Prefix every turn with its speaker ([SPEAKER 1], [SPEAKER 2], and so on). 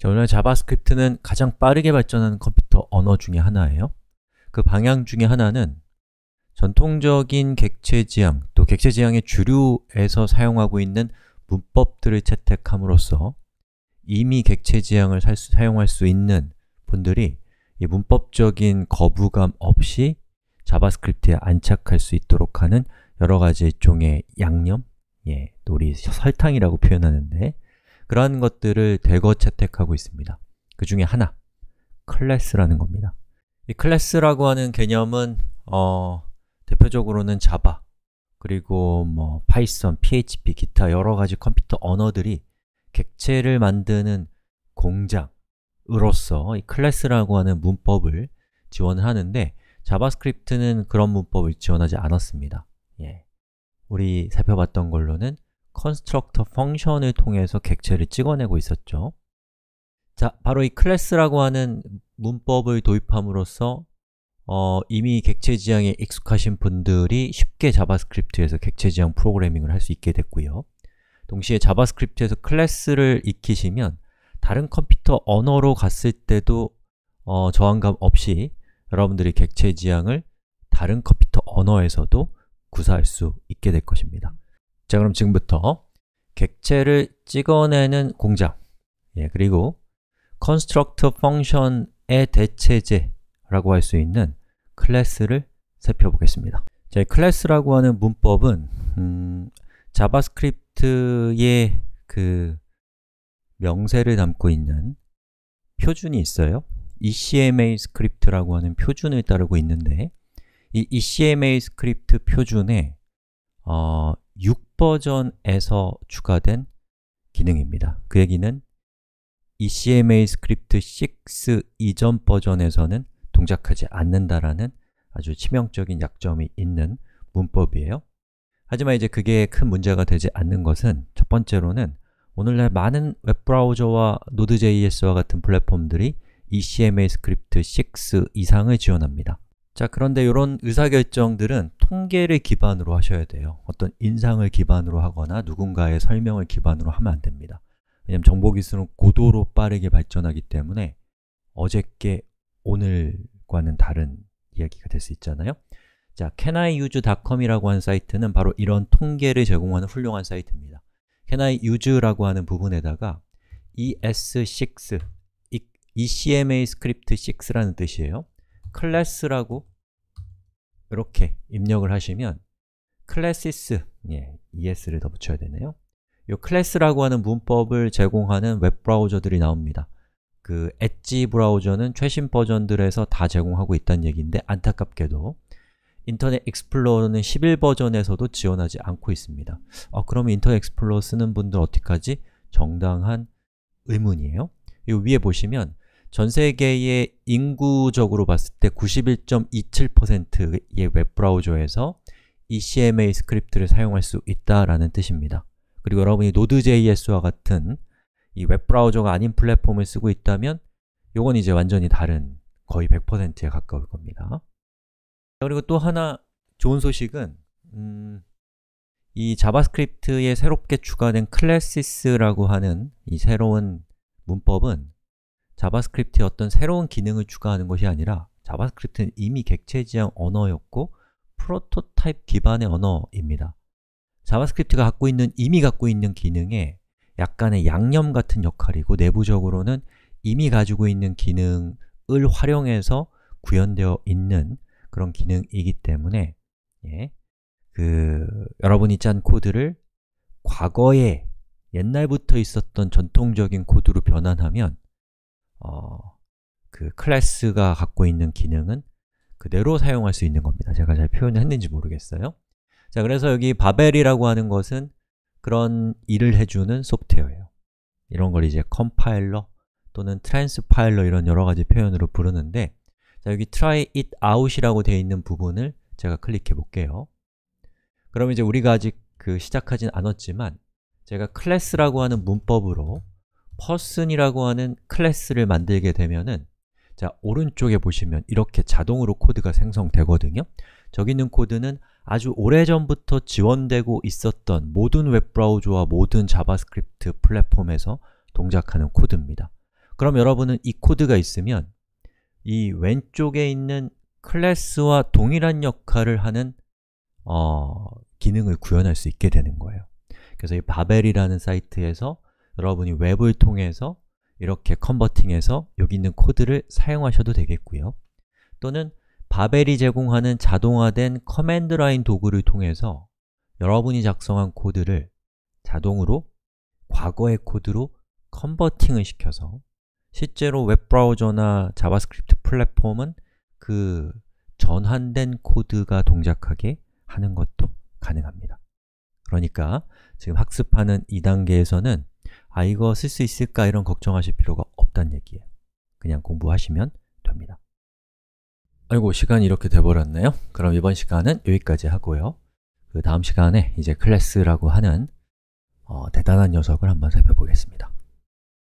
[SPEAKER 1] 자, 오늘 자바스크립트는 가장 빠르게 발전하는 컴퓨터 언어 중에 하나예요. 그 방향 중에 하나는 전통적인 객체 지향, 또 객체 지향의 주류에서 사용하고 있는 문법들을 채택함으로써 이미 객체 지향을 사용할 수 있는 분들이 이 문법적인 거부감 없이 자바스크립트에 안착할 수 있도록 하는 여러 가지 종의 양념, 예, 우리 설탕이라고 표현하는데 그러한 것들을 대거 채택하고 있습니다 그 중에 하나, 클래스라는 겁니다 이 클래스라고 하는 개념은 어, 대표적으로는 자바, 그리고 뭐 파이썬, PHP, 기타 여러 가지 컴퓨터 언어들이 객체를 만드는 공장으로서 이 클래스라고 하는 문법을 지원하는데 자바스크립트는 그런 문법을 지원하지 않았습니다 예. 우리 살펴봤던 걸로는 constructor f u n c t i o n 을 통해서 객체를 찍어내고 있었죠. 자, 바로 이 클래스라고 하는 문법을 도입함으로써 어, 이미 객체 지향에 익숙하신 분들이 쉽게 자바스크립트에서 객체 지향 프로그래밍을 할 수 있게 됐고요. 동시에 자바스크립트에서 클래스를 익히시면 다른 컴퓨터 언어로 갔을 때도 어, 저항감 없이 여러분들이 객체 지향을 다른 컴퓨터 언어에서도 구사할 수 있게 될 것입니다. 자, 그럼 지금부터 객체를 찍어내는 공장 예, 그리고 construct o r function의 대체제라고 할 수 있는 클래스를 살펴보겠습니다 자, 클래스라고 하는 문법은 음, 자바스크립트의 그 명세를 담고 있는 표준이 있어요 ECMA 스크립트라고 하는 표준을 따르고 있는데 이 ECMA 스크립트 표준에 어, 버전에서 추가된 기능입니다. 그 얘기는 ECMA 스크립트 6 이전 버전에서는 동작하지 않는다라는 아주 치명적인 약점이 있는 문법이에요. 하지만 이제 그게 큰 문제가 되지 않는 것은 첫 번째로는 오늘날 많은 웹브라우저와 n o d e j s 와 같은 플랫폼들이 ECMA 스크립트 6 이상을 지원합니다. 자, 그런데 이런 의사결정들은 통계를 기반으로 하셔야 돼요. 어떤 인상을 기반으로 하거나 누군가의 설명을 기반으로 하면 안 됩니다. 왜냐면 정보기술은 고도로 빠르게 발전하기 때문에 어저께 오늘과는 다른 이야기가 될 수 있잖아요. 자, caniuse.com이라고 하는 사이트는 바로 이런 통계를 제공하는 훌륭한 사이트입니다. caniuse라고 하는 부분에다가 es6, ECMA script 6라는 뜻이에요. 클래스라고 이렇게 입력을 하시면 classes, 예, es를 더 붙여야 되네요 이 클래스라고 하는 문법을 제공하는 웹브라우저들이 나옵니다 그 엣지 브라우저는 최신 버전들에서 다 제공하고 있다는 얘기인데 안타깝게도 인터넷 익스플로어는 11버전에서도 지원하지 않고 있습니다 아, 그럼 인터넷 익스플로어 쓰는 분들 어떻게까지 정당한 의문이에요 이 위에 보시면 전 세계의 인구적으로 봤을 때 91.27%의 웹브라우저에서 ECMA 스크립트를 사용할 수 있다라는 뜻입니다. 그리고 여러분이 Node.js와 같은 이 웹브라우저가 아닌 플랫폼을 쓰고 있다면 요건 이제 완전히 다른 거의 100%에 가까울 겁니다. 그리고 또 하나 좋은 소식은 음, 이 자바스크립트에 새롭게 추가된 클래시스라고 하는 이 새로운 문법은 자바스크립트에 어떤 새로운 기능을 추가하는 것이 아니라 자바스크립트는 이미 객체 지향 언어였고 프로토타입 기반의 언어입니다. 자바스크립트가 갖고 있는, 이미 갖고 있는 기능에 약간의 양념 같은 역할이고 내부적으로는 이미 가지고 있는 기능을 활용해서 구현되어 있는 그런 기능이기 때문에 예, 그 여러분이 짠 코드를 과거에 옛날부터 있었던 전통적인 코드로 변환하면 어, 그 클래스가 갖고 있는 기능은 그대로 사용할 수 있는 겁니다. 제가 잘 표현을 했는지 모르겠어요. 자, 그래서 여기 바벨이라고 하는 것은 그런 일을 해주는 소프트웨어예요. 이런 걸 이제 컴파일러 또는 트랜스파일러 이런 여러 가지 표현으로 부르는데 자, 여기 try it out이라고 되어 있는 부분을 제가 클릭해 볼게요. 그럼 이제 우리가 아직 그 시작하진 않았지만 제가 클래스라고 하는 문법으로 person이라고 하는 클래스를 만들게 되면은 자, 오른쪽에 보시면 이렇게 자동으로 코드가 생성되거든요. 저기 있는 코드는 아주 오래전부터 지원되고 있었던 모든 웹브라우저와 모든 자바스크립트 플랫폼에서 동작하는 코드입니다. 그럼 여러분은 이 코드가 있으면 이 왼쪽에 있는 클래스와 동일한 역할을 하는 어, 기능을 구현할 수 있게 되는 거예요. 그래서 이 바벨이라는 사이트에서 여러분이 웹을 통해서 이렇게 컨버팅해서 여기 있는 코드를 사용하셔도 되겠고요 또는 바벨이 제공하는 자동화된 커맨드 라인 도구를 통해서 여러분이 작성한 코드를 자동으로 과거의 코드로 컨버팅을 시켜서 실제로 웹브라우저나 자바스크립트 플랫폼은 그 전환된 코드가 동작하게 하는 것도 가능합니다. 그러니까 지금 학습하는 이 단계에서는 아, 이거 쓸 수 있을까? 이런 걱정하실 필요가 없단 얘기예요. 그냥 공부하시면 됩니다. 아이고, 시간이 이렇게 돼버렸네요. 그럼 이번 시간은 여기까지 하고요. 그 다음 시간에 이제 클래스라고 하는 어, 대단한 녀석을 한번 살펴보겠습니다.